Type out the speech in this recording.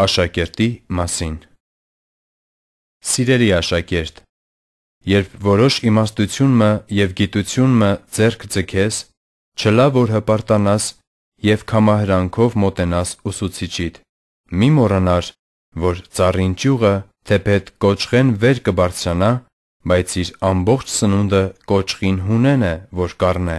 Աշակերտի մասին Սիրելի աշակերտ, երբ որոշ իմաստությունը եւ գիտությունը ձեռք ձգես, չլա որ հպարտանաս եւ կամահրանքով մոտենաս ուսուցիչիդ։ Մի մոռանար, որ ծառին ճյուղը թեպետ կոճղեն վեր կբարձրանա, բայց իր ամբողջ սնունդը կոճղին հունեն է, որ կառնե։